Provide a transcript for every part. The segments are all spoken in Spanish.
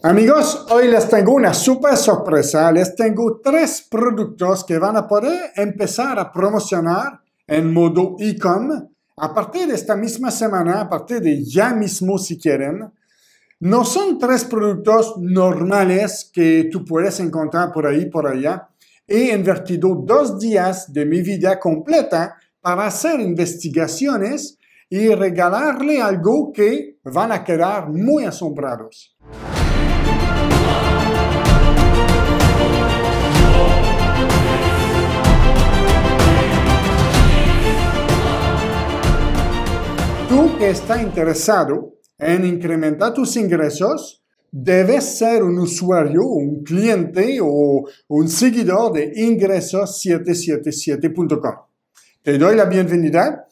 Amigos, hoy les tengo una super sorpresa. Les tengo tres productos que van a poder empezar a promocionar en modo e-com a partir de esta misma semana, a partir de ya mismo si quieren. No son tres productos normales que tú puedes encontrar por ahí, por allá. He invertido dos días de mi vida completa para hacer investigaciones y regalarle algo que van a quedar muy asombrados. tú que estás interesado en incrementar tus ingresos, debes ser un usuario, un cliente o un seguidor de ingresos777.com. Te doy la bienvenida.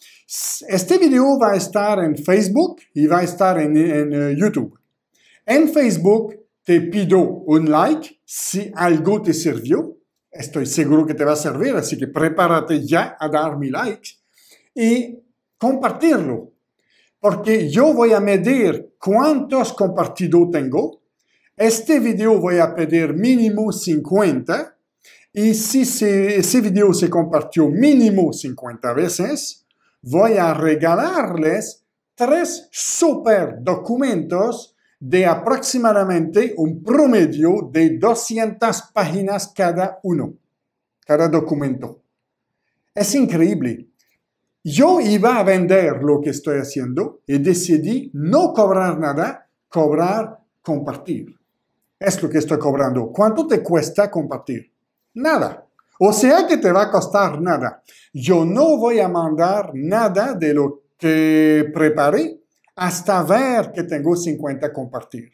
Este video va a estar en Facebook y va a estar en, eh, YouTube. En Facebook te pido un like si algo te sirvió. Estoy seguro que te va a servir, así que prepárate ya a dar mi like y compartirlo porque yo voy a medir cuántos compartidos tengo. Este video voy a pedir mínimo 50 y si ese, video se compartió mínimo 50 veces, voy a regalarles tres super documentos de aproximadamente un promedio de 200 páginas cada uno, cada documento. Es increíble. Yo iba a vender lo que estoy haciendo y decidí no cobrar nada, cobrar compartir. Es lo que estoy cobrando. ¿Cuánto te cuesta compartir? Nada. O sea que te va a costar nada. Yo no voy a mandar nada de lo que preparé hasta ver que tengo 50 compartir.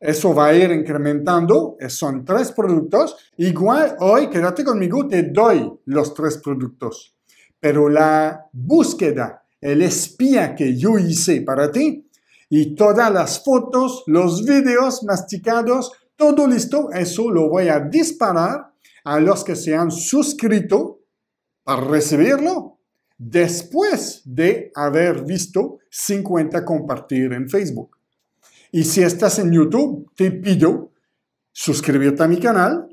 Eso va a ir incrementando, son tres productos. Igual hoy, quédate conmigo, te doy los tres productos pero la búsqueda, el espía que yo hice para ti, y todas las fotos, los videos masticados, todo listo, eso lo voy a disparar a los que se han suscrito para recibirlo después de haber visto 50 compartir en Facebook. Y si estás en YouTube, te pido suscribirte a mi canal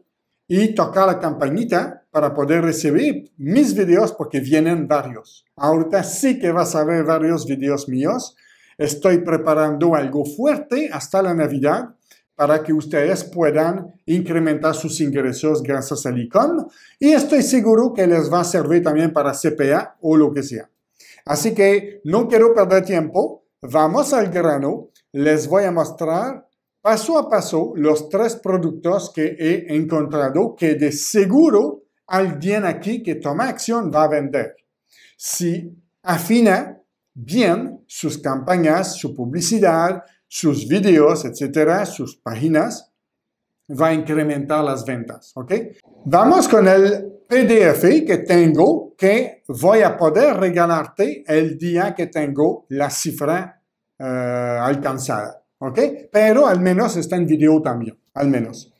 y tocar la campanita para poder recibir mis videos porque vienen varios. Ahorita sí que vas a ver varios videos míos. Estoy preparando algo fuerte hasta la Navidad para que ustedes puedan incrementar sus ingresos gracias al ICOM y estoy seguro que les va a servir también para CPA o lo que sea. Así que no quiero perder tiempo, vamos al grano, les voy a mostrar paso a paso los tres productos que he encontrado que de seguro alguien aquí que toma acción va a vender. Si afina bien sus campañas, su publicidad, sus videos, etcétera, sus páginas, va a incrementar las ventas, ¿ok? Vamos con el PDF que tengo que voy a poder regalarte el día que tengo la cifra eh, alcanzada, ¿ok? Pero al menos está en video también, al menos.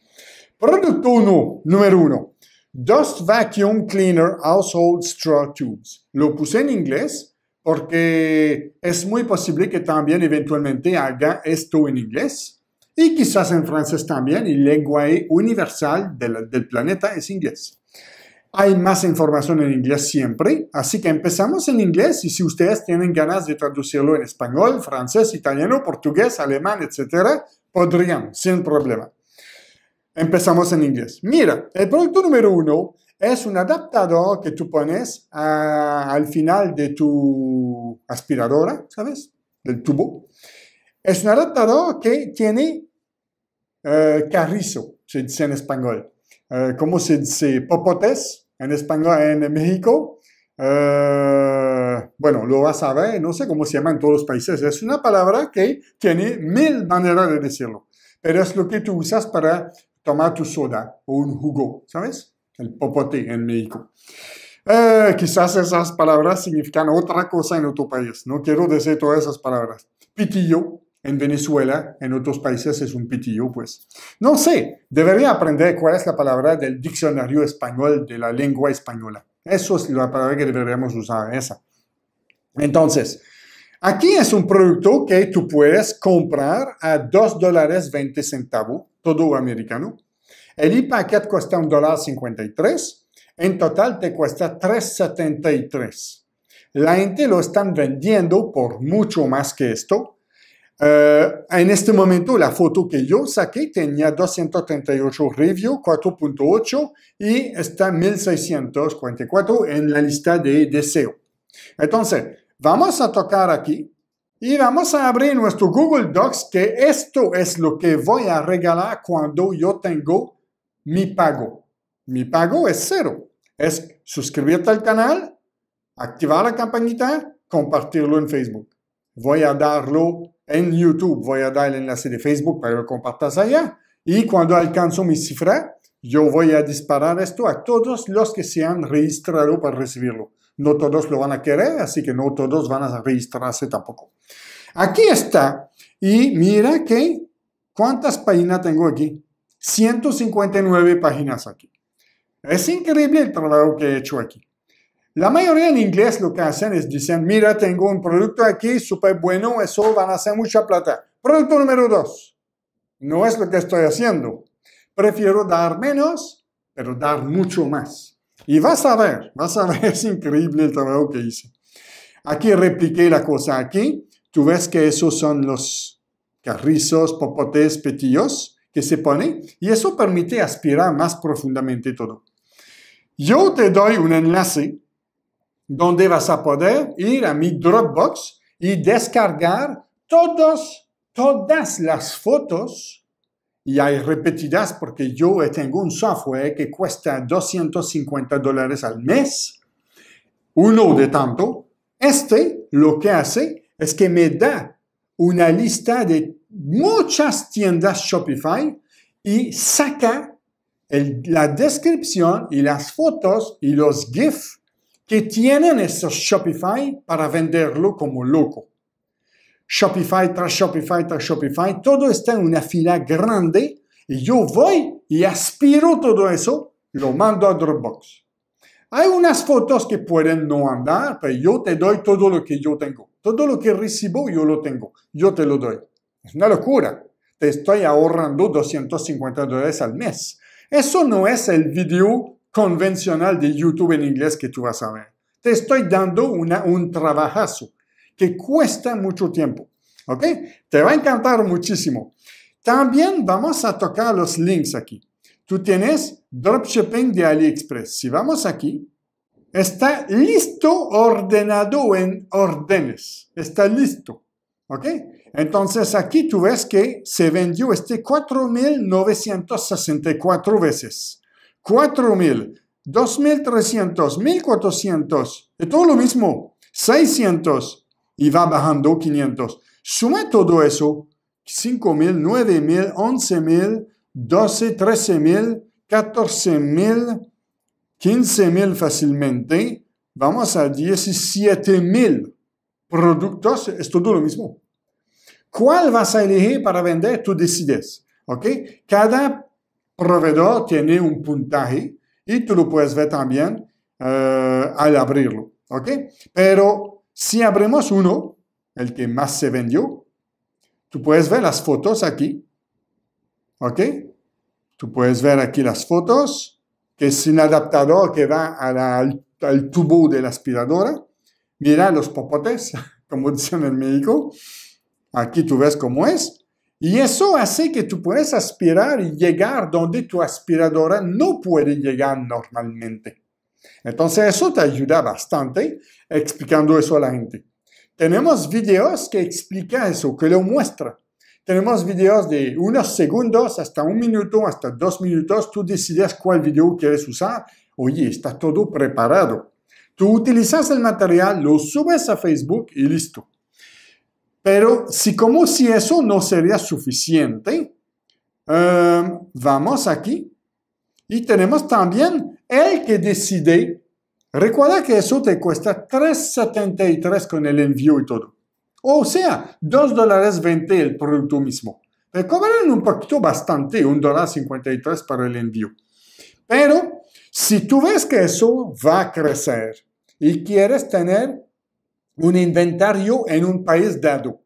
Producto 1, número 1. Dust Vacuum Cleaner Household Straw Tubes. Lo puse en inglés porque es muy posible que también eventualmente haga esto en inglés y quizás en francés también. El lengua universal del, del planeta es inglés. Hay más información en inglés siempre, así que empezamos en inglés y si ustedes tienen ganas de traducirlo en español, francés, italiano, portugués, alemán, etc., podrían sin problema. Empezamos en inglés. Mira, el producto número uno es un adaptador que tú pones al final de tu aspiradora, ¿sabes? Del tubo. Es un adaptador que tiene eh, carrizo, se dice en español. como eh, ¿Cómo se dice? Popotes en español, en México. Eh, bueno, lo vas a ver, no sé cómo se llama en todos los países. Es una palabra que tiene mil maneras de decirlo, pero es lo que tú usas para tomato soda o un jugo, ¿sabes? El popote en México. Eh, quizás esas palabras significan otra cosa en otro país. No quiero decir todas esas palabras. Pitillo en Venezuela, en otros países es un pitillo, pues. No sé, debería aprender cuál es la palabra del diccionario español de la lengua española. Eso es la palabra que deberíamos usar, esa. Entonces, aquí es un producto que tú puedes comprar a 2 dólares 20 centavos todo americano. El IPA packet cuesta $1.53, en total te cuesta 3.73. La gente lo están vendiendo por mucho más que esto. Eh, en este momento la foto que yo saqué tenía 238 reviews, 4.8 y está 1644 en la lista de deseo. Entonces, vamos a tocar aquí y vamos a abrir nuestro Google Docs, que esto es lo que voy a regalar cuando yo tengo mi pago. Mi pago es cero. Es suscribirte al canal, activar la campanita, compartirlo en Facebook. Voy a darlo en YouTube, voy a dar el enlace de Facebook para que lo compartas allá. Y cuando alcanzo mi cifra, yo voy a disparar esto a todos los que se han registrado para recibirlo no todos lo van a querer, así que no todos van a registrarse tampoco. Aquí está, y mira que, ¿cuántas páginas tengo aquí? 159 páginas aquí. Es increíble el trabajo que he hecho aquí. La mayoría en inglés lo que hacen es dicen, mira, tengo un producto aquí súper bueno, eso van a hacer mucha plata. Producto número dos. No es lo que estoy haciendo. Prefiero dar menos, pero dar mucho más. Y vas a ver, vas a ver, es increíble el trabajo que hice. Aquí repliqué la cosa aquí. Tú ves que esos son los carrizos, popotes, petillos que se ponen y eso permite aspirar más profundamente todo. Yo te doy un enlace donde vas a poder ir a mi Dropbox y descargar todas, todas las fotos y hay repetidas porque yo tengo un software que cuesta 250 dólares al mes, uno de tanto. Este lo que hace es que me da una lista de muchas tiendas Shopify y saca la descripción y las fotos y los GIFs que tienen esos Shopify para venderlo como loco. Shopify tras Shopify tras Shopify, todo está en una fila grande y yo voy y aspiro todo eso, lo mando a Dropbox. Hay unas fotos que pueden no andar, pero yo te doy todo lo que yo tengo. Todo lo que recibo yo lo tengo, yo te lo doy. Es una locura. Te estoy ahorrando 250 dólares al mes. Eso no es el video convencional de YouTube en inglés que tú vas a ver. Te estoy dando una, un trabajazo que cuesta mucho tiempo. ¿Ok? Te va a encantar muchísimo. También vamos a tocar los links aquí. Tú tienes dropshipping de AliExpress. Si vamos aquí, está listo, ordenado en órdenes. Está listo. ¿Ok? Entonces aquí tú ves que se vendió este 4.964 veces. 4.000, 2.300, 1.400, y todo lo mismo. 600, y va bajando 500. Suma todo eso, 5.000, 9.000, 11.000, mil, 11 mil, 12, 13 mil, 14 mil, fácilmente. Vamos a 17 mil productos, es todo lo mismo. ¿Cuál vas a elegir para vender? Tú decides. ¿Ok? Cada proveedor tiene un puntaje y tú lo puedes ver también eh, al abrirlo. ¿Ok? Pero si abrimos uno, el que más se vendió, tú puedes ver las fotos aquí, ¿ok? Tú puedes ver aquí las fotos, que es un adaptador que va al, tubo de la aspiradora. Mira los popotes, como dicen en México. Aquí tú ves cómo es. Y eso hace que tú puedes aspirar y llegar donde tu aspiradora no puede llegar normalmente. Entonces eso te ayuda bastante explicando eso a la gente. Tenemos videos que explican eso, que lo muestran. Tenemos videos de unos segundos hasta un minuto, hasta dos minutos. Tú decides cuál video quieres usar. Oye, está todo preparado. Tú utilizas el material, lo subes a Facebook y listo. Pero si como si eso no sería suficiente, eh, vamos aquí y tenemos también el que decide, recuerda que eso te cuesta 3,73 con el envío y todo. O sea, 2 dólares 20 el producto mismo. Me cobran un poquito bastante, $1.53 dólar 53 para el envío. Pero si tú ves que eso va a crecer y quieres tener un inventario en un país dado,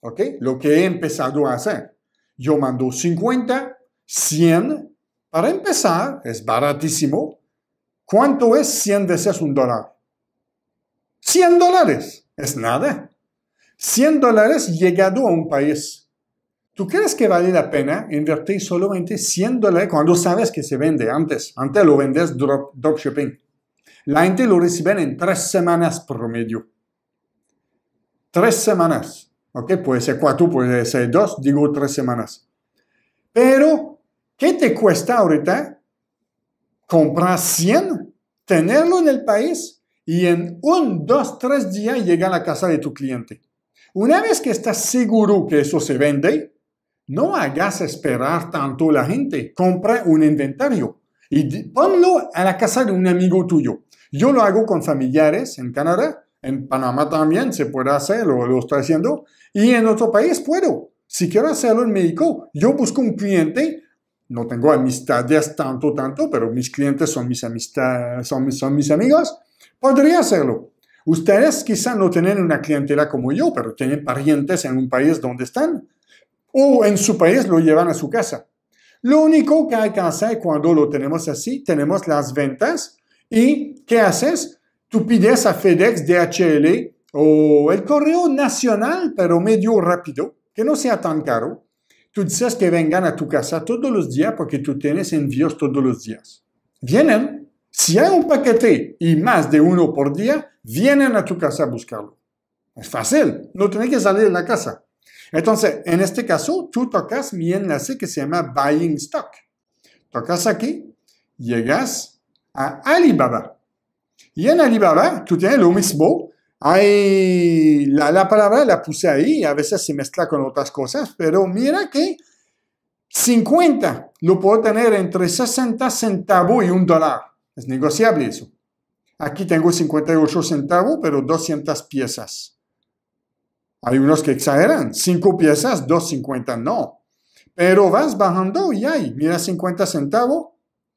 ¿ok? Lo que he empezado a hacer. Yo mando 50, 100, para empezar, es baratísimo. ¿Cuánto es 100 veces un dólar? 100 dólares, es nada. 100 dólares llegado a un país. ¿Tú crees que vale la pena invertir solamente 100 dólares cuando sabes que se vende antes? Antes lo vendes drop, dropshipping. La gente lo recibe en tres semanas promedio. Tres semanas. ¿Ok? Puede ser cuatro, puede ser dos, digo tres semanas. Pero ¿Qué te cuesta ahorita comprar 100, tenerlo en el país y en un, dos, tres días llega a la casa de tu cliente? Una vez que estás seguro que eso se vende, no hagas esperar tanto la gente. Compra un inventario y ponlo a la casa de un amigo tuyo. Yo lo hago con familiares en Canadá, en Panamá también se puede hacer, lo, lo estoy haciendo, y en otro país puedo. Si quiero hacerlo en México, yo busco un cliente no tengo amistades tanto, tanto, pero mis clientes son mis amistades, son, mis amigos, podría hacerlo. Ustedes quizá no tienen una clientela como yo, pero tienen parientes en un país donde están o en su país lo llevan a su casa. Lo único que hay que hacer cuando lo tenemos así, tenemos las ventas y ¿qué haces? Tú pides a FedEx, DHL o el correo nacional, pero medio rápido, que no sea tan caro Tú dices que vengan a tu casa todos los días porque tú tienes envíos todos los días. Vienen, si hay un paquete y más de uno por día, vienen a tu casa a buscarlo. Es fácil, no tienes que salir de la casa. Entonces, en este caso, tú tocas mi enlace que se llama Buying Stock. Tocas aquí, llegas a Alibaba. Y en Alibaba, tú tienes lo mismo, hay, la, palabra la puse ahí, a veces se mezcla con otras cosas, pero mira que 50 lo puedo tener entre 60 centavos y un dólar. Es negociable eso. Aquí tengo 58 centavos, pero 200 piezas. Hay unos que exageran, 5 piezas, 2.50, no. Pero vas bajando y hay, mira, 50 centavos,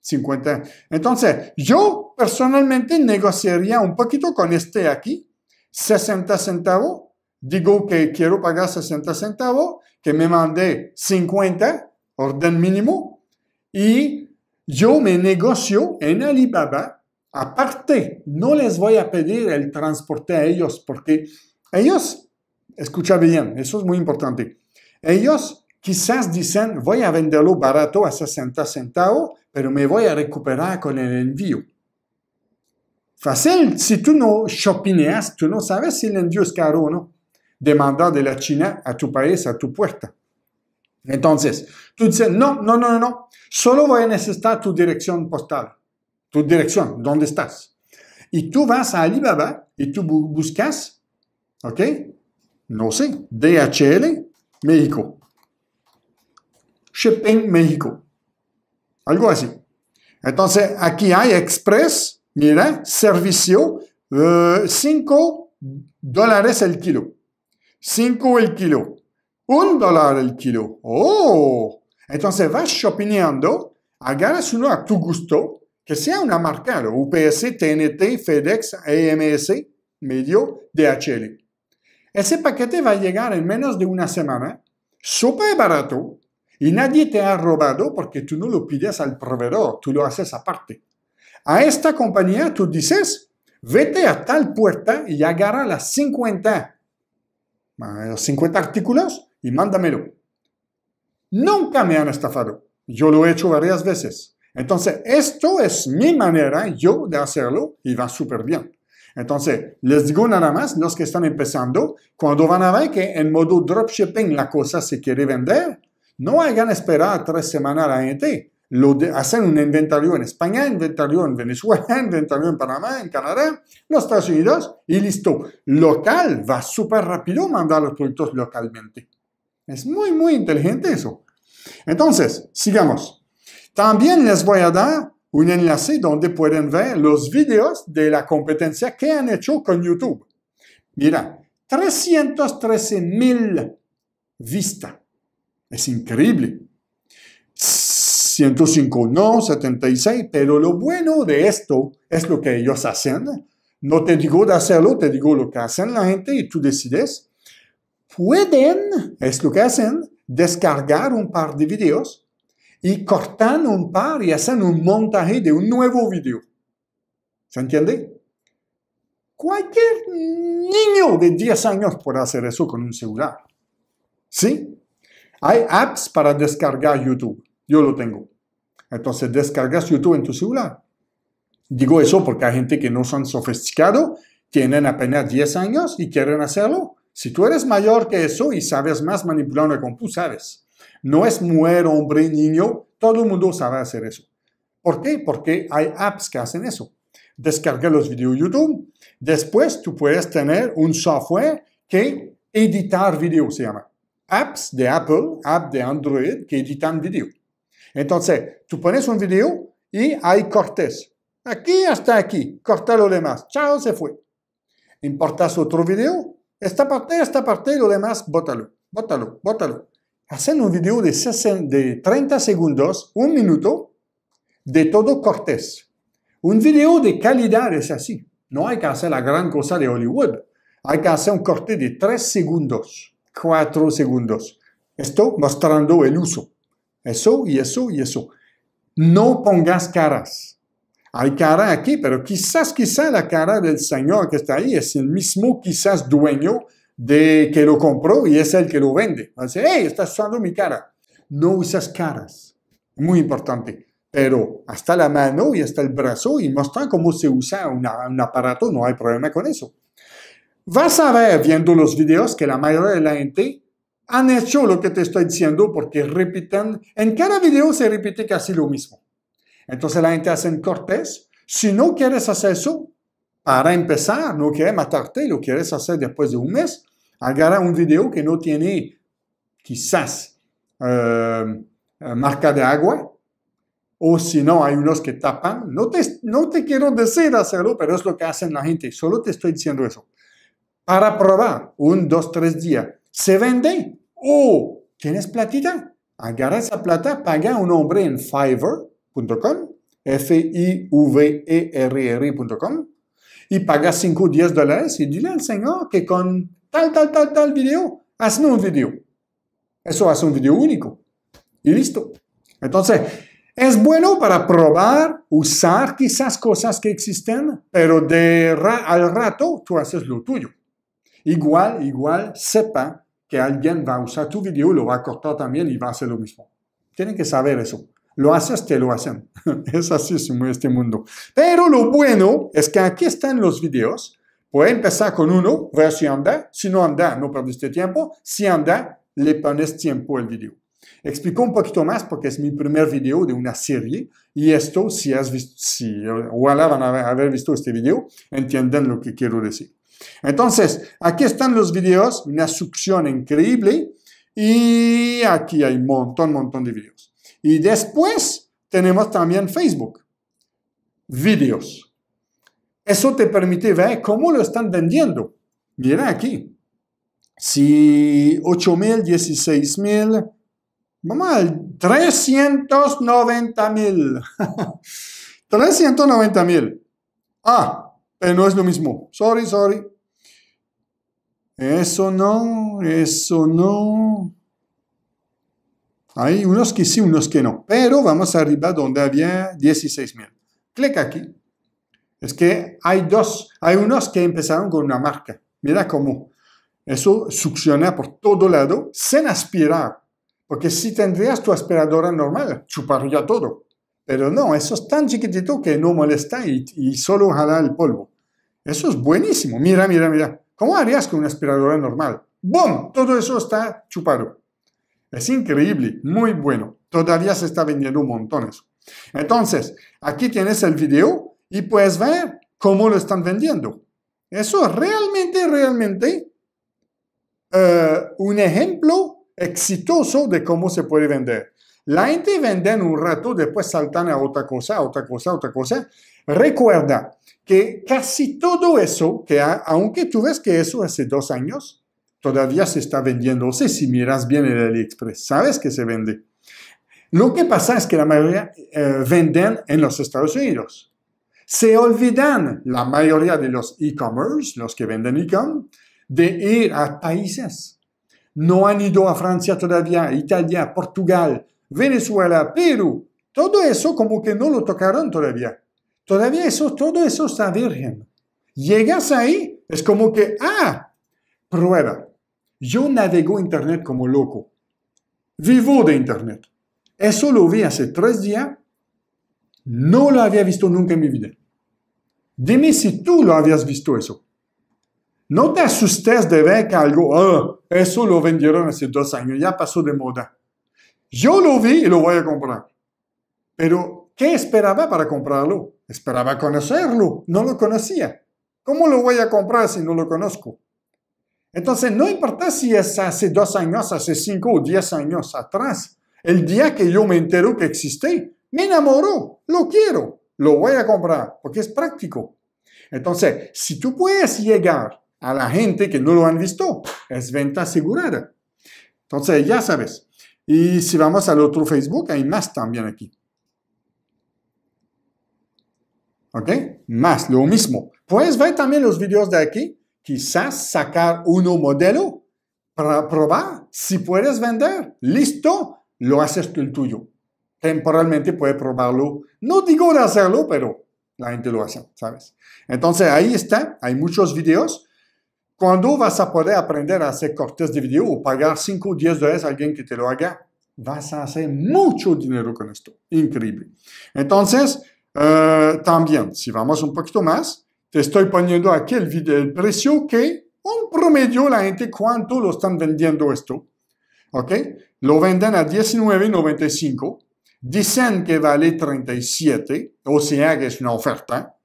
50. Entonces, yo personalmente negociaría un poquito con este aquí, 60 centavos, digo que quiero pagar 60 centavos, que me mandé 50, orden mínimo, y yo me negocio en Alibaba. Aparte, no les voy a pedir el transporte a ellos, porque ellos, escucha bien, eso es muy importante, ellos quizás dicen, voy a venderlo barato a 60 centavos, pero me voy a recuperar con el envío. Fácil, si tú no chopineas, tú no sabes si el envío es caro o no. Demanda de la China a tu país, a tu puerta. Entonces, tú dices, no, no, no, no, solo voy a necesitar tu dirección postal, tu dirección, dónde estás. Y tú vas a Alibaba y tú buscas, ¿ok? No sé, DHL, México. Shipping, México. Algo así. Entonces, aquí hay Express, Mira, servicio, 5 eh, dólares el kilo. 5 el kilo. 1 dólar el kilo. ¡Oh! Entonces vas shoppingando, agarras uno a tu gusto, que sea una marca, UPS, TNT, FedEx, AMS, medio, DHL. Ese paquete va a llegar en menos de una semana, súper barato, y nadie te ha robado porque tú no lo pides al proveedor, tú lo haces aparte. A esta compañía tú dices, vete a tal puerta y agarra las 50, ah, los 50 artículos y mándamelo. Nunca me han estafado. Yo lo he hecho varias veces. Entonces, esto es mi manera, yo, de hacerlo y va súper bien. Entonces, les digo nada más, los que están empezando, cuando van a ver que en modo dropshipping la cosa se quiere vender, no hayan esperar tres semanas a la gente lo hacen un inventario en España, inventario en Venezuela, inventario en Panamá, en Canadá, los Estados Unidos y listo. Local va súper rápido mandar los productos localmente. Es muy, muy inteligente eso. Entonces, sigamos. También les voy a dar un enlace donde pueden ver los videos de la competencia que han hecho con YouTube. Mira, 313 mil vistas. Es increíble. 105 no, 76, pero lo bueno de esto es lo que ellos hacen. No te digo de hacerlo, te digo lo que hacen la gente y tú decides. Pueden, es lo que hacen, descargar un par de videos y cortan un par y hacen un montaje de un nuevo video. ¿Se entiende? Cualquier niño de 10 años puede hacer eso con un celular. ¿Sí? Hay apps para descargar YouTube. Yo lo tengo. Entonces descargas YouTube en tu celular. Digo eso porque hay gente que no son sofisticados, tienen apenas 10 años y quieren hacerlo. Si tú eres mayor que eso y sabes más manipular una compu, sabes. No es mujer, hombre, niño, todo el mundo sabe hacer eso. ¿Por qué? Porque hay apps que hacen eso. Descarga los videos YouTube. Después tú puedes tener un software que editar videos se llama. Apps de Apple, app de Android que editan videos. Entonces, tú pones un video y hay cortes. Aquí hasta aquí, corta lo demás. Chao, se fue. Importas otro video, esta parte, esta parte, lo demás, bótalo, bótalo, bótalo. Hacen un video de, de 30 segundos, un minuto, de todo cortes. Un video de calidad es así. No hay que hacer la gran cosa de Hollywood. Hay que hacer un corte de 3 segundos, 4 segundos. Esto mostrando el uso. Eso y eso y eso. No pongas caras. Hay cara aquí, pero quizás, quizás la cara del Señor que está ahí es el mismo quizás dueño de que lo compró y es el que lo vende. Dice, hey, estás usando mi cara. No usas caras. Muy importante. Pero hasta la mano y hasta el brazo y mostrar cómo se usa un aparato. No hay problema con eso. Vas a ver viendo los videos que la mayoría de la gente han hecho lo que te estoy diciendo porque repiten, en cada video se repite casi lo mismo. Entonces la gente hace cortes. Si no quieres hacer eso, para empezar, no quieres matarte, lo quieres hacer después de un mes, agarra un video que no tiene quizás eh, eh, marca de agua, o si no, hay unos que tapan. No te, no te quiero decir hacerlo, pero es lo que hacen la gente. Solo te estoy diciendo eso. Para probar, un, dos, tres días se vende o tienes platita, agarra esa plata, paga un nombre en fiverr.com, F-I-V-E-R-R.com, y paga 5 o 10 dólares y dile al Señor que con tal, tal, tal, tal video, hazme un video. Eso hace un video único. Y listo. Entonces, es bueno para probar, usar quizás cosas que existen, pero de al rato tú haces lo tuyo. Igual, igual, sepa que alguien va a usar tu video, lo va a cortar también y va a hacer lo mismo. Tienen que saber eso. Lo haces, te lo hacen. es así este mundo. Pero lo bueno es que aquí están los videos. Puedes empezar con uno, ver si anda. Si no anda, no perdiste tiempo. Si anda, le pones tiempo al video. Explico un poquito más porque es mi primer video de una serie y esto, si has visto, si ojalá van a haber visto este video, entienden lo que quiero decir. Entonces, aquí están los videos, una succión increíble. Y aquí hay un montón, montón de videos. Y después tenemos también Facebook. Videos. Eso te permite ver cómo lo están vendiendo. Mira aquí. Si 8.000, 16.000, vamos al 390.000. 390.000. Ah, pero eh, no es lo mismo. Sorry, sorry. Eso no, eso no. Hay unos que sí, unos que no. Pero vamos arriba donde había 16.000. Clic aquí. Es que hay dos, hay unos que empezaron con una marca. Mira cómo. Eso succiona por todo lado sin aspirar. Porque si tendrías tu aspiradora normal, chuparía todo. Pero no, eso es tan chiquitito que no molesta y, solo jala el polvo. Eso es buenísimo. Mira, mira, mira. ¿Cómo harías con una aspiradora normal? ¡Bum! Todo eso está chupado. Es increíble, muy bueno. Todavía se está vendiendo un montón eso. Entonces, aquí tienes el video y puedes ver cómo lo están vendiendo. Eso es realmente, realmente eh, un ejemplo exitoso de cómo se puede vender. La gente vende en un rato, después saltan a otra cosa, a otra cosa, a otra cosa, Recuerda que casi todo eso, que aunque tú ves que eso hace dos años, todavía se está vendiendo. si miras bien el AliExpress, sabes que se vende. Lo que pasa es que la mayoría eh, venden en los Estados Unidos. Se olvidan la mayoría de los e-commerce, los que venden e commerce de ir a países. No han ido a Francia todavía, Italia, Portugal, Venezuela, Perú. Todo eso como que no lo tocaron todavía. Todavía eso, todo eso está virgen. Llegas ahí, es como que, ah, prueba. Yo navego Internet como loco. Vivo de Internet. Eso lo vi hace tres días. No lo había visto nunca en mi vida. Dime si tú lo habías visto eso. No te asustes de ver que algo, ah, eso lo vendieron hace dos años, ya pasó de moda. Yo lo vi y lo voy a comprar. Pero, ¿qué esperaba para comprarlo? Esperaba conocerlo, no lo conocía. ¿Cómo lo voy a comprar si no lo conozco? Entonces, no importa si es hace dos años, hace cinco o diez años atrás, el día que yo me enteré que existe, me enamoró, lo quiero, lo voy a comprar, porque es práctico. Entonces, si tú puedes llegar a la gente que no lo han visto, es venta asegurada. Entonces, ya sabes. Y si vamos al otro Facebook, hay más también aquí. ¿ok? Más, lo mismo. Puedes ver también los videos de aquí, quizás sacar uno modelo para probar si puedes vender. Listo, lo haces tú el tuyo. Temporalmente puedes probarlo. No digo de hacerlo, pero la gente lo hace, ¿sabes? Entonces ahí está, hay muchos videos. Cuando vas a poder aprender a hacer cortes de video o pagar 5 o 10 dólares a alguien que te lo haga? Vas a hacer mucho dinero con esto. Increíble. Entonces, eh, también, si vamos un poquito más, te estoy poniendo aquí el, video, el precio que un promedio la gente cuánto lo están vendiendo esto. ¿Ok? Lo venden a 19.95. Dicen que vale 37, o sea que es una oferta.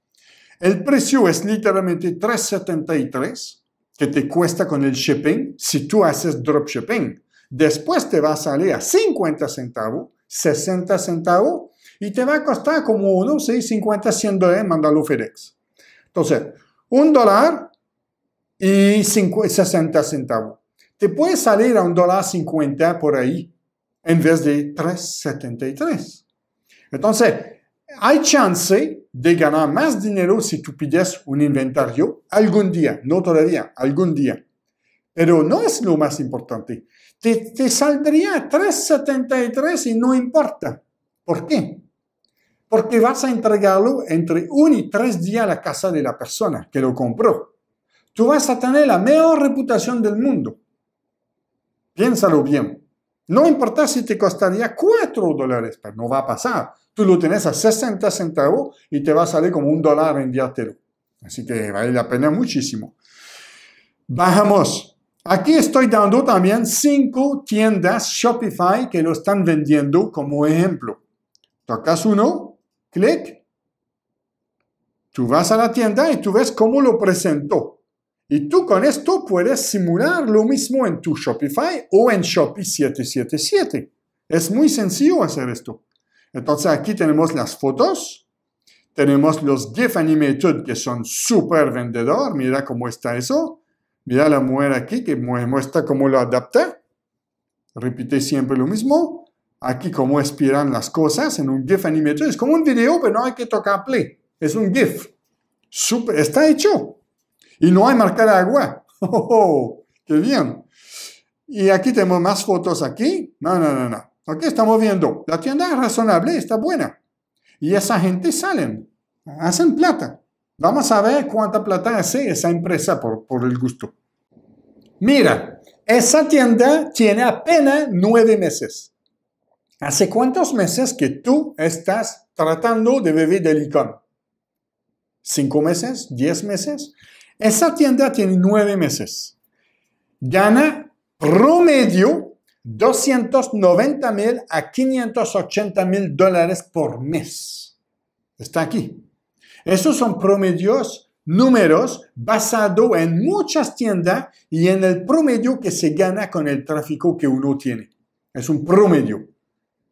El precio es literalmente 3.73 que te cuesta con el shipping si tú haces dropshipping. Después te va a salir a 50 centavos, 60 centavos y te va a costar como sé, 50, 100 dólares mandarlo FedEx. Entonces, un dólar y 60 centavos. Te puede salir a un dólar 50 por ahí en vez de 3,73. Entonces, hay chance de ganar más dinero si tú pides un inventario algún día, no todavía, algún día. Pero no es lo más importante. Te, te saldría 3,73 y no importa. ¿Por qué? porque vas a entregarlo entre un y tres días a la casa de la persona que lo compró. Tú vas a tener la mejor reputación del mundo. Piénsalo bien. No importa si te costaría cuatro dólares, pero no va a pasar. Tú lo tenés a 60 centavos y te va a salir como un dólar enviártelo. Así que vale la pena muchísimo. Bajamos. Aquí estoy dando también cinco tiendas Shopify que lo están vendiendo como ejemplo. Tocas uno, clic, tú vas a la tienda y tú ves cómo lo presentó. Y tú con esto puedes simular lo mismo en tu Shopify o en Shopify 777. Es muy sencillo hacer esto. Entonces aquí tenemos las fotos, tenemos los GIF Animated que son súper vendedor. Mira cómo está eso. Mira la mujer aquí que muestra cómo lo adapta. Repite siempre lo mismo aquí cómo expiran las cosas en un GIF animator. Es como un video, pero no hay que tocar play. Es un GIF. está hecho. Y no hay marca de agua. Oh, oh, oh, ¡Qué bien! Y aquí tenemos más fotos aquí. No, no, no, no. aquí estamos viendo. La tienda es razonable, está buena. Y esa gente salen, hacen plata. Vamos a ver cuánta plata hace esa empresa por, por el gusto. Mira, esa tienda tiene apenas nueve meses. ¿Hace cuántos meses que tú estás tratando de beber del licor? ¿Cinco meses? ¿Diez meses? Esa tienda tiene nueve meses. Gana promedio 290 mil a 580 mil dólares por mes. Está aquí. Esos son promedios, números basados en muchas tiendas y en el promedio que se gana con el tráfico que uno tiene. Es un promedio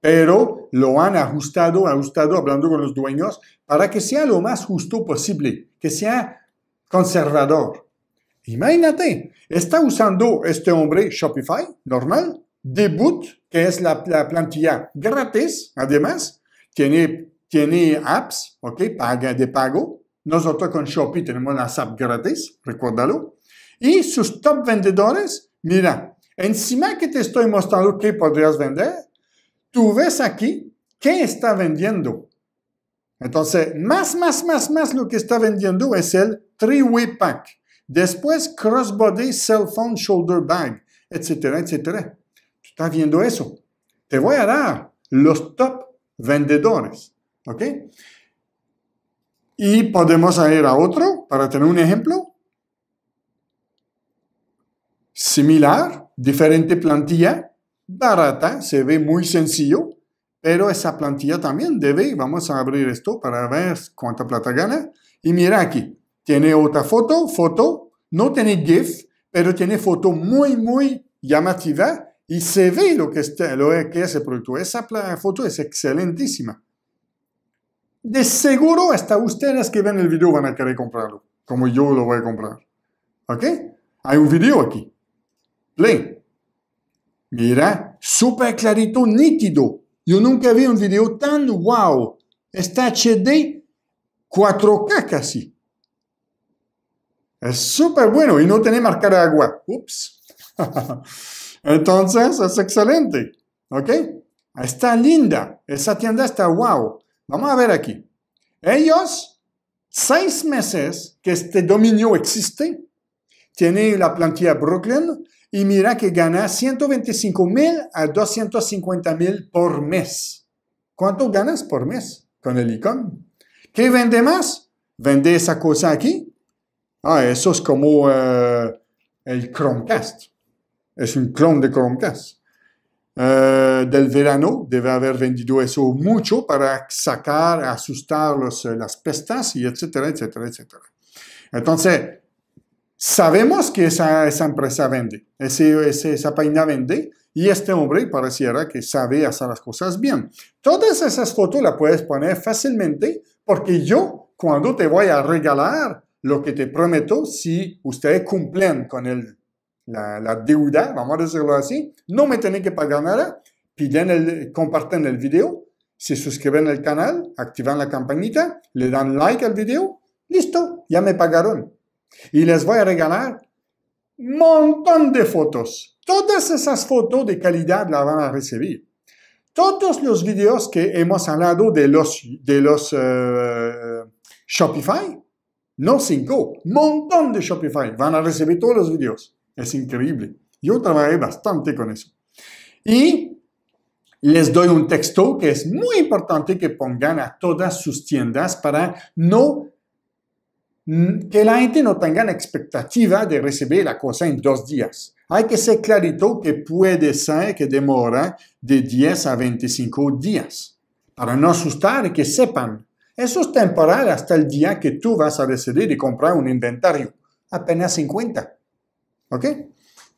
pero lo han ajustado, ajustado hablando con los dueños para que sea lo más justo posible, que sea conservador. Imagínate, está usando este hombre Shopify, normal, Debut, que es la, plantilla gratis, además, tiene, tiene apps, ¿ok? Paga de pago. Nosotros con Shopee tenemos las apps gratis, recuérdalo. Y sus top vendedores, mira, encima que te estoy mostrando qué podrías vender, tú ves aquí qué está vendiendo. Entonces, más, más, más, más lo que está vendiendo es el three-way pack. Después, crossbody, cell phone, shoulder bag, etcétera, etcétera. Tú estás viendo eso. Te voy a dar los top vendedores. ¿Ok? Y podemos ir a otro para tener un ejemplo. Similar, diferente plantilla, barata, se ve muy sencillo, pero esa plantilla también debe, vamos a abrir esto para ver cuánta plata gana. Y mira aquí, tiene otra foto, foto, no tiene GIF, pero tiene foto muy, muy llamativa y se ve lo que, está, lo que es el producto. Esa foto es excelentísima. De seguro hasta ustedes que ven el video van a querer comprarlo, como yo lo voy a comprar. ¿Ok? Hay un video aquí. Play. Mira, súper clarito, nítido. Yo nunca vi un video tan wow. Está HD 4K casi. Es súper bueno y no tiene marca agua. Ups. Entonces, es excelente. ¿Ok? Está linda. Esa tienda está wow. Vamos a ver aquí. Ellos, seis meses que este dominio existe, tiene la plantilla Brooklyn y mira que gana 125 mil a 250 mil por mes. ¿Cuánto ganas por mes con el icon? ¿Qué vende más? ¿Vende esa cosa aquí? Ah, eso es como eh, el Chromecast. Es un clon de Chromecast. Eh, del verano debe haber vendido eso mucho para sacar, asustar eh, las pestas y etcétera, etcétera, etcétera. Entonces, sabemos que esa, esa empresa vende, ese, esa página vende, y este hombre pareciera que sabe hacer las cosas bien. Todas esas fotos las puedes poner fácilmente porque yo, cuando te voy a regalar lo que te prometo, si ustedes cumplen con el, la, la, deuda, vamos a decirlo así, no me tienen que pagar nada, piden el, comparten el video, se suscriben al canal, activan la campanita, le dan like al video, listo, ya me pagaron. Y les voy a regalar un montón de fotos. Todas esas fotos de calidad las van a recibir. Todos los videos que hemos hablado de los, de los eh, Shopify, no cinco, montón de Shopify, van a recibir todos los videos. Es increíble. Yo trabajé bastante con eso. Y les doy un texto que es muy importante que pongan a todas sus tiendas para no Mm, que la gente no tenga la expectativa de recibir la cosa en dos días. Hay que ser clarito que puede ser que demora de 10 a 25 días, para no asustar que sepan. Eso es temporal hasta el día que tú vas a decidir y comprar un inventario, apenas 50. ¿Ok?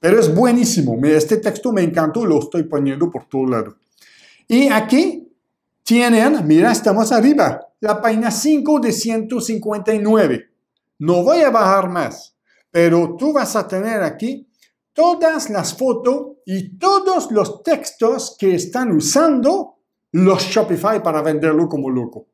Pero es buenísimo, este texto me encantó, lo estoy poniendo por todo lado. Y aquí tienen, mira, estamos arriba, la página 5 de 159. No voy a bajar más, pero tú vas a tener aquí todas las fotos y todos los textos que están usando los Shopify para venderlo como loco.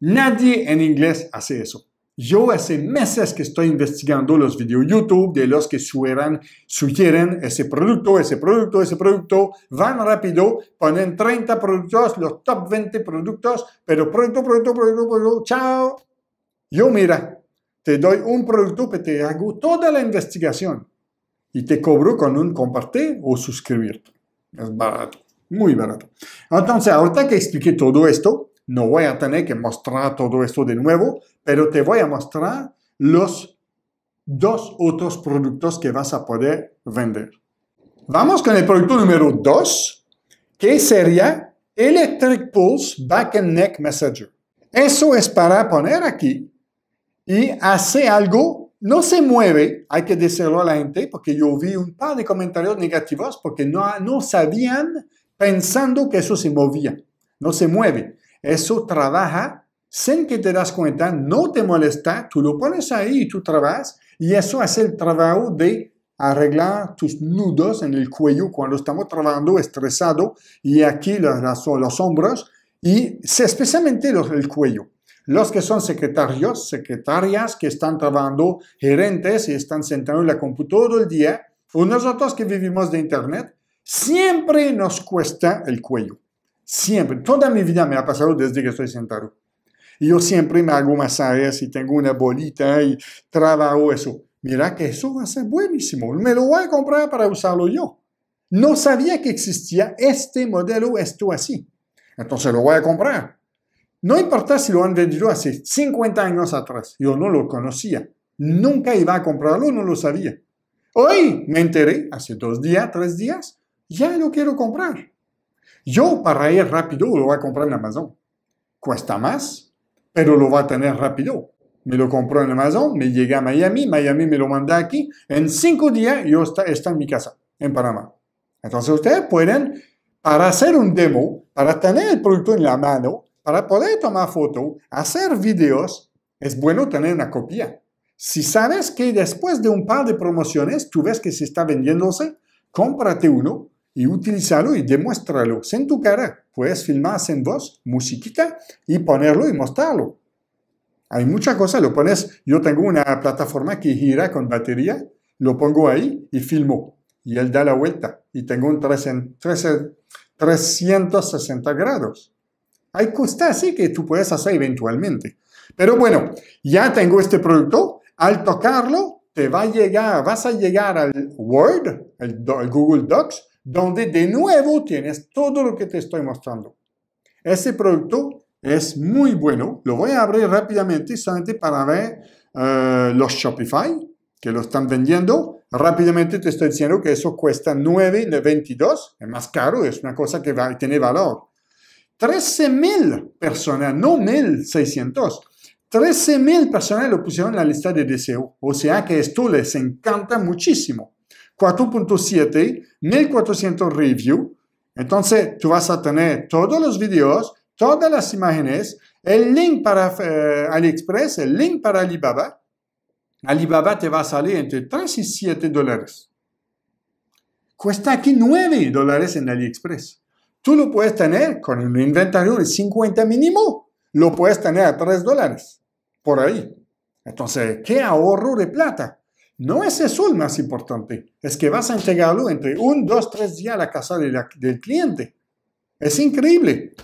Nadie en inglés hace eso. Yo hace meses que estoy investigando los videos YouTube de los que sueran, sugieren ese producto, ese producto, ese producto. Van rápido, ponen 30 productos, los top 20 productos, pero producto, producto, producto, producto, chao. Yo mira, te doy un producto, que te hago toda la investigación y te cobro con un compartir o suscribirte. Es barato, muy barato. Entonces, ahorita que expliqué todo esto, no voy a tener que mostrar todo esto de nuevo, pero te voy a mostrar los dos otros productos que vas a poder vender. Vamos con el producto número dos, que sería Electric Pulse Back and Neck Messenger. Eso es para poner aquí y hace algo, no se mueve, hay que decirlo a la gente, porque yo vi un par de comentarios negativos porque no, no sabían pensando que eso se movía, no se mueve. Eso trabaja sin que te das cuenta, no te molesta, tú lo pones ahí y tú trabajas y eso hace el trabajo de arreglar tus nudos en el cuello cuando estamos trabajando estresado y aquí los, los hombros y especialmente el cuello. Los que son secretarios, secretarias que están trabajando, gerentes y están sentados en la computadora todo el día, o nosotros que vivimos de Internet, siempre nos cuesta el cuello. Siempre. Toda mi vida me ha pasado desde que estoy sentado. Y yo siempre me hago masajes y tengo una bolita y trabajo eso. Mira que eso va a ser buenísimo. Me lo voy a comprar para usarlo yo. No sabía que existía este modelo, esto así. Entonces lo voy a comprar. No importa si lo han vendido hace 50 años atrás, yo no lo conocía, nunca iba a comprarlo, no lo sabía. Hoy me enteré, hace dos días, tres días, ya lo quiero comprar. Yo para ir rápido lo voy a comprar en Amazon. Cuesta más, pero lo va a tener rápido. Me lo compró en Amazon, me llega a Miami, Miami me lo manda aquí. En cinco días yo está, está en mi casa, en Panamá. Entonces ustedes pueden, para hacer un demo, para tener el producto en la mano, para poder tomar foto, hacer videos, es bueno tener una copia. Si sabes que después de un par de promociones tú ves que se está vendiéndose, cómprate uno y utilízalo y demuéstralo en tu cara. Puedes filmar en voz, musiquita y ponerlo y mostrarlo. Hay muchas cosas, lo pones, yo tengo una plataforma que gira con batería, lo pongo ahí y filmo. Y él da la vuelta y tengo un 360 grados. Hay cosas así que tú puedes hacer eventualmente. Pero bueno, ya tengo este producto. Al tocarlo, te va a llegar, vas a llegar al Word, el, Google Docs, donde de nuevo tienes todo lo que te estoy mostrando. Ese producto es muy bueno. Lo voy a abrir rápidamente solamente para ver eh, los Shopify que lo están vendiendo. Rápidamente te estoy diciendo que eso cuesta 9.22. Es más caro, es una cosa que tiene valor. 13.000 personas, no 1.600. 13.000 personas lo pusieron en la lista de deseo. O sea que esto les encanta muchísimo. 4.7, 1.400 reviews. Entonces tú vas a tener todos los videos, todas las imágenes, el link para eh, AliExpress, el link para Alibaba. Alibaba te va a salir entre 3 y 7 dólares. Cuesta aquí 9 dólares en AliExpress. Tú lo puedes tener con un inventario de 50 mínimo, lo puedes tener a 3 dólares, por ahí. Entonces, ¿qué ahorro de plata? No es eso el más importante, es que vas a entregarlo entre un, dos, tres días a la casa del cliente. Es increíble.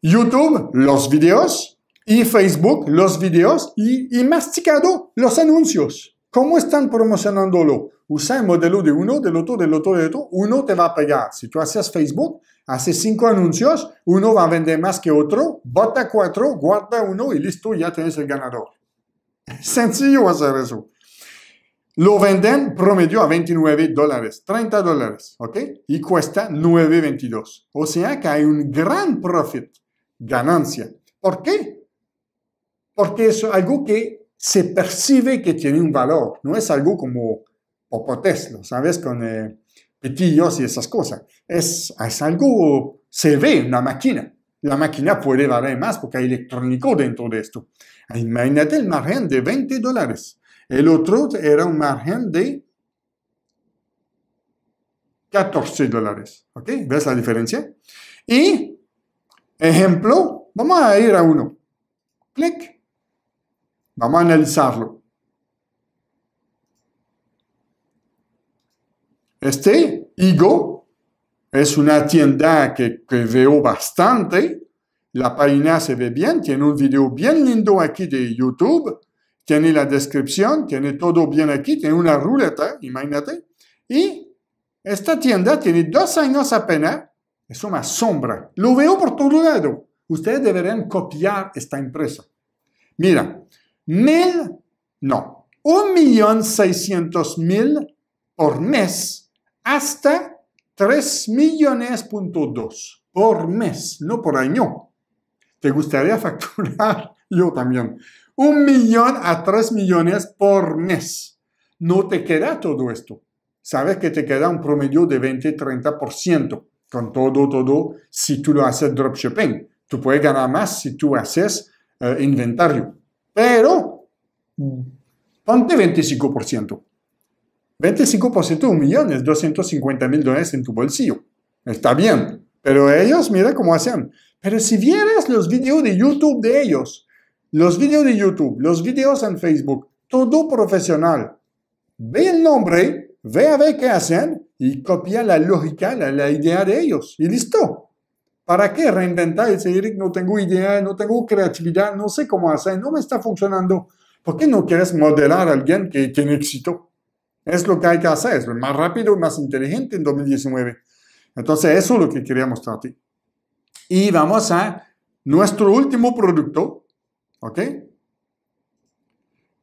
YouTube, los videos, y Facebook, los videos, y, y masticado, los anuncios. ¿Cómo están promocionándolo? Usa el modelo de uno, del otro, del otro, del otro, uno te va a pegar. Si tú haces Facebook, haces cinco anuncios, uno va a vender más que otro, bota cuatro, guarda uno y listo, ya tienes el ganador. Sencillo hacer eso. Lo venden promedio a 29 dólares, 30 dólares, ¿ok? Y cuesta 9,22. O sea que hay un gran profit, ganancia. ¿Por qué? Porque es algo que se percibe que tiene un valor, no es algo como o Tesla, ¿sabes? Con eh, petillos y esas cosas. Es, es algo, se ve en la máquina. La máquina puede valer más porque hay electrónico dentro de esto. Imagínate el margen de 20 dólares. El otro era un margen de 14 dólares. ¿Ok? ¿Ves la diferencia? Y, ejemplo, vamos a ir a uno. Clic. Vamos a analizarlo. Este IGO, es una tienda que, veo bastante. La página se ve bien, tiene un video bien lindo aquí de YouTube, tiene la descripción, tiene todo bien aquí, tiene una ruleta, imagínate. Y esta tienda tiene dos años apenas, Es una sombra. Lo veo por todo lado. Ustedes deberían copiar esta empresa. Mira, mil, no, un millón seiscientos mil por mes hasta 3 millones.2 por mes, no por año. ¿Te gustaría facturar? Yo también. Un millón a 3 millones por mes. No te queda todo esto. Sabes que te queda un promedio de 20-30% con todo, todo, si tú lo haces dropshipping. Tú puedes ganar más si tú haces eh, inventario. Pero ponte 25%. 25% de 250 mil dólares en tu bolsillo. Está bien. Pero ellos, mira cómo hacen. Pero si vieras los videos de YouTube de ellos, los videos de YouTube, los videos en Facebook, todo profesional. Ve el nombre, ve a ver qué hacen y copia la lógica, la, idea de ellos. Y listo. ¿Para qué reinventar y decir, no tengo idea, no tengo creatividad, no sé cómo hacer, no me está funcionando? ¿Por qué no quieres modelar a alguien que tiene éxito? Es lo que hay que hacer, es más rápido y más inteligente en 2019. Entonces, eso es lo que quería mostrarte. Y vamos a nuestro último producto, ¿ok?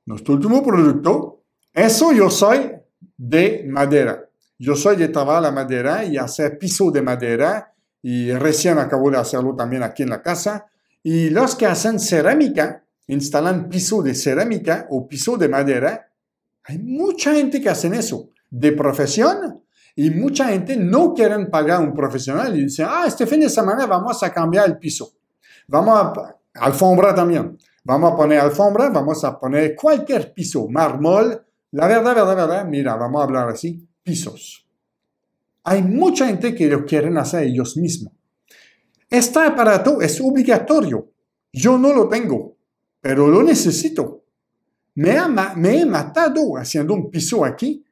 Nuestro último producto, eso yo soy de madera. Yo soy de trabajar la madera y hacer piso de madera y recién acabo de hacerlo también aquí en la casa. Y los que hacen cerámica, instalan piso de cerámica o piso de madera, hay mucha gente que hacen eso de profesión y mucha gente no quieren pagar a un profesional y dicen, ah, este fin de semana vamos a cambiar el piso. Vamos a alfombra también. Vamos a poner alfombra, vamos a poner cualquier piso, mármol. La verdad, verdad, verdad, mira, vamos a hablar así, pisos. Hay mucha gente que lo quieren hacer ellos mismos. Este aparato es obligatorio. Yo no lo tengo, pero lo necesito me, he matado haciendo un piso aquí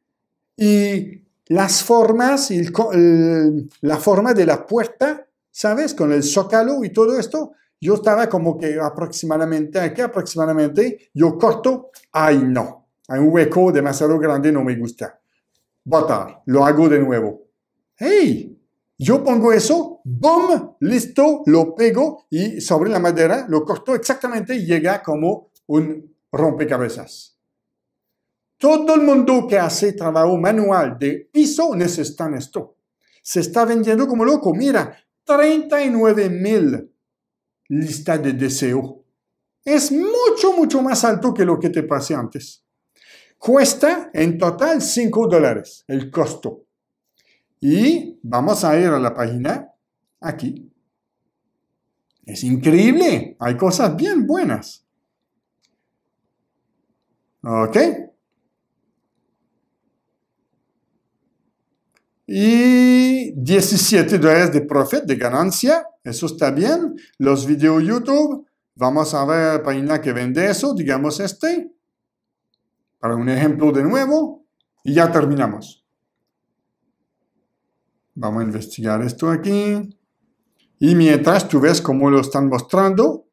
y las formas, la forma de la puerta, ¿sabes? Con el zócalo y todo esto, yo estaba como que aproximadamente, aquí aproximadamente, yo corto, ay no, hay un hueco demasiado grande, no me gusta. Botar, lo hago de nuevo. ¡Hey! Yo pongo eso, ¡boom! Listo, lo pego y sobre la madera lo corto exactamente y llega como un rompecabezas. Todo el mundo que hace trabajo manual de piso necesita esto. Se está vendiendo como loco. Mira, 39 mil listas de deseo. Es mucho, mucho más alto que lo que te pasé antes. Cuesta en total 5 dólares el costo. Y vamos a ir a la página aquí. Es increíble. Hay cosas bien buenas. ¿Ok? Y 17 dólares de profit, de ganancia. Eso está bien. Los videos YouTube. Vamos a ver página que vende eso. Digamos este. Para un ejemplo de nuevo. Y ya terminamos. Vamos a investigar esto aquí. Y mientras tú ves cómo lo están mostrando.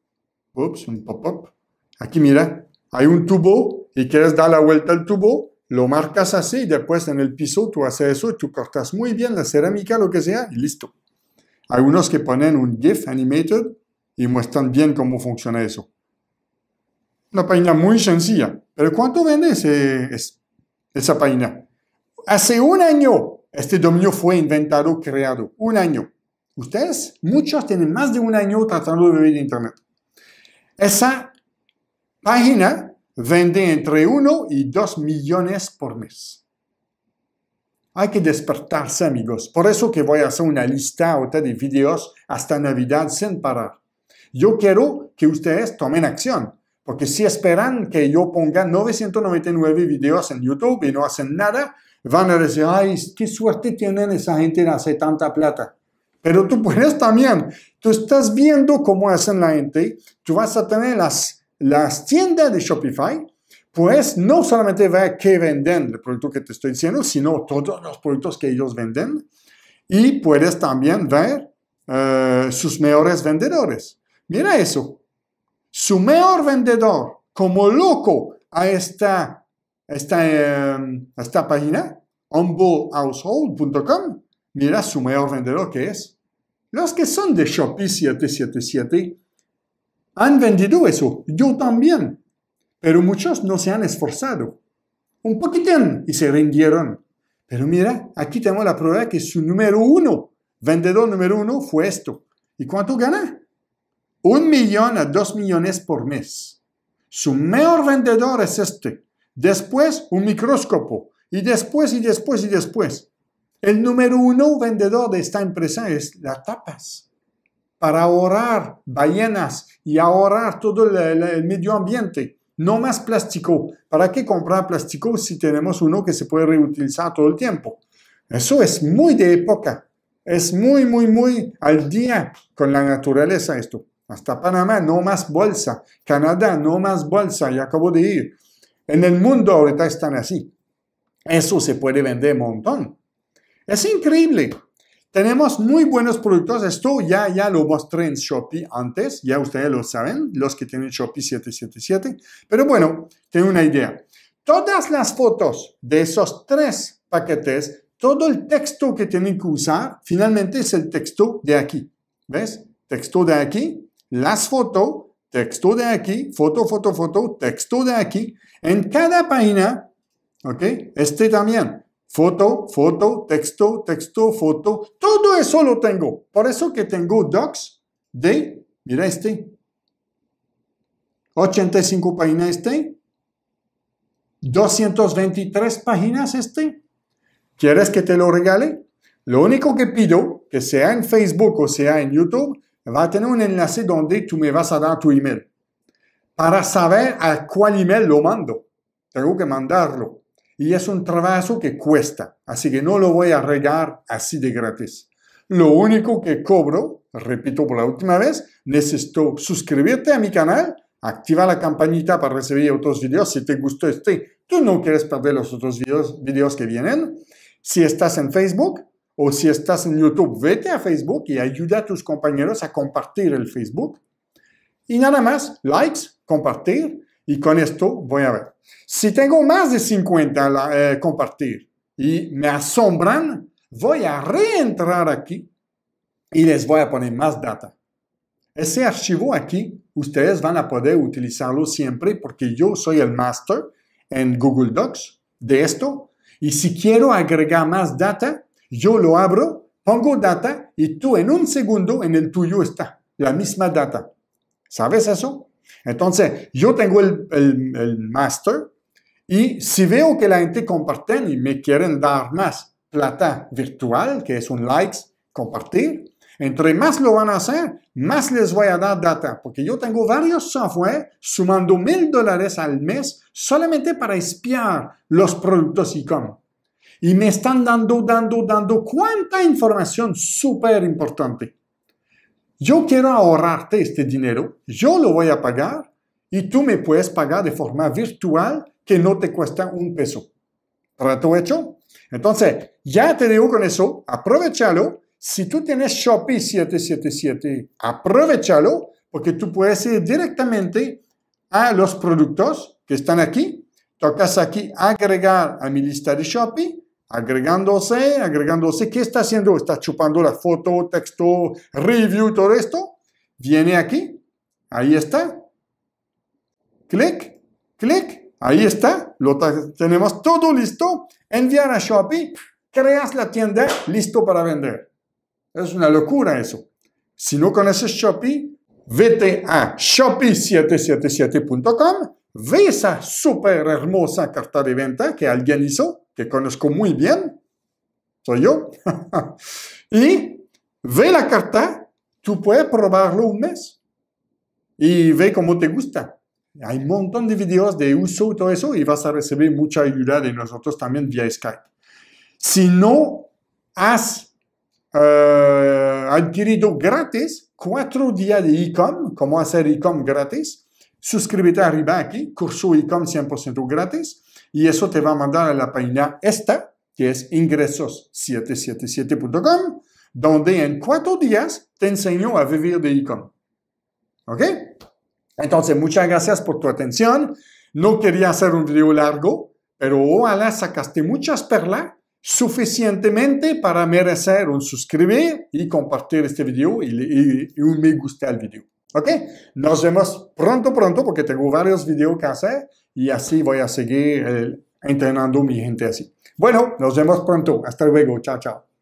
Ups, un pop-up. Aquí mira. Hay un tubo y quieres dar la vuelta al tubo, lo marcas así y después en el piso tú haces eso, tú cortas muy bien la cerámica, lo que sea, y listo. Hay unos que ponen un GIF animated y muestran bien cómo funciona eso. Una página muy sencilla. Pero ¿cuánto vende esa página? Hace un año este dominio fue inventado, creado. Un año. Ustedes, muchos tienen más de un año tratando de vivir en Internet. Esa página vende entre 1 y 2 millones por mes. Hay que despertarse, amigos. Por eso que voy a hacer una lista de videos hasta Navidad sin parar. Yo quiero que ustedes tomen acción, porque si esperan que yo ponga 999 videos en YouTube y no hacen nada, van a decir, ay, qué suerte tienen esa gente de hacer tanta plata. Pero tú puedes también, tú estás viendo cómo hacen la gente, tú vas a tener las las tiendas de Shopify, pues no solamente ve que venden el producto que te estoy diciendo, sino todos los productos que ellos venden. Y puedes también ver eh, sus mejores vendedores. Mira eso. Su mejor vendedor, como loco, a esta, esta, em, esta página, humblehousehold.com, mira su mejor vendedor que es. Los que son de Shopee 777 han vendido eso, yo también, pero muchos no se han esforzado. Un poquitín y se rindieron. Pero mira, aquí tenemos la prueba que su número uno, vendedor número uno, fue esto. ¿Y cuánto gana? Un millón a dos millones por mes. Su mejor vendedor es este. Después, un microscopio. Y después, y después, y después. El número uno vendedor de esta empresa es la tapas para ahorrar ballenas y ahorrar todo el, medio ambiente. No más plástico. ¿Para qué comprar plástico si tenemos uno que se puede reutilizar todo el tiempo? Eso es muy de época. Es muy, muy, muy al día con la naturaleza esto. Hasta Panamá, no más bolsa. Canadá, no más bolsa. Y acabo de ir. En el mundo ahorita están así. Eso se puede vender un montón. Es increíble. Tenemos muy buenos productos. Esto ya, ya lo mostré en Shopee antes, ya ustedes lo saben, los que tienen Shopee 777. Pero bueno, tengo una idea. Todas las fotos de esos tres paquetes, todo el texto que tienen que usar, finalmente es el texto de aquí. ¿Ves? Texto de aquí, las fotos, texto de aquí, foto, foto, foto, texto de aquí. En cada página, ¿ok? Este también. Foto, foto, texto, texto, foto. Todo eso lo tengo. Por eso que tengo docs de, mira este, 85 páginas este, 223 páginas este. ¿Quieres que te lo regale? Lo único que pido, que sea en Facebook o sea en YouTube, va a tener un enlace donde tú me vas a dar tu email. Para saber a cuál email lo mando, tengo que mandarlo y es un trabajo que cuesta, así que no lo voy a regar así de gratis. Lo único que cobro, repito por la última vez, necesito suscribirte a mi canal, activa la campanita para recibir otros videos. Si te gustó este, tú no quieres perder los otros videos, videos que vienen. Si estás en Facebook o si estás en YouTube, vete a Facebook y ayuda a tus compañeros a compartir el Facebook. Y nada más, likes, compartir y con esto voy a ver. Si tengo más de 50 a eh, compartir y me asombran, voy a reentrar aquí y les voy a poner más data. Ese archivo aquí, ustedes van a poder utilizarlo siempre porque yo soy el master en Google Docs de esto. Y si quiero agregar más data, yo lo abro, pongo data y tú en un segundo en el tuyo está la misma data. ¿Sabes eso? Entonces, yo tengo el, master y si veo que la gente comparten y me quieren dar más plata virtual, que es un likes, compartir, entre más lo van a hacer, más les voy a dar data, porque yo tengo varios software sumando mil dólares al mes solamente para espiar los productos y cómo. Y me están dando, dando, dando cuánta información súper importante yo quiero ahorrarte este dinero, yo lo voy a pagar y tú me puedes pagar de forma virtual que no te cuesta un peso. ¿Trato hecho? Entonces, ya te digo con eso, aprovechalo. Si tú tienes Shopee 777, aprovechalo porque tú puedes ir directamente a los productos que están aquí. Tocas aquí agregar a mi lista de Shopee agregándose, agregándose. ¿Qué está haciendo? Está chupando la foto, texto, review, todo esto. Viene aquí, ahí está. Clic, clic, ahí está. Lo tenemos todo listo. Enviar a Shopee, creas la tienda, listo para vender. Es una locura eso. Si no conoces Shopee, vete a shopee777.com, ve esa súper hermosa carta de venta que alguien hizo que conozco muy bien, soy yo, y ve la carta, tú puedes probarlo un mes y ve cómo te gusta. Hay un montón de videos de uso y todo eso y vas a recibir mucha ayuda de nosotros también vía Skype. Si no has eh, adquirido gratis cuatro días de e cómo hacer e gratis, suscríbete arriba aquí, curso e 100% gratis y eso te va a mandar a la página esta, que es ingresos777.com, donde en cuatro días te enseño a vivir de e ¿Ok? Entonces, muchas gracias por tu atención. No quería hacer un video largo, pero ojalá sacaste muchas perlas suficientemente para merecer un suscribir y compartir este video y, y un me gusta al video. ¿Ok? Nos vemos pronto, pronto, porque tengo varios videos que hacer y así voy a seguir eh, entrenando mi gente así. Bueno, nos vemos pronto. Hasta luego. Chao, chao.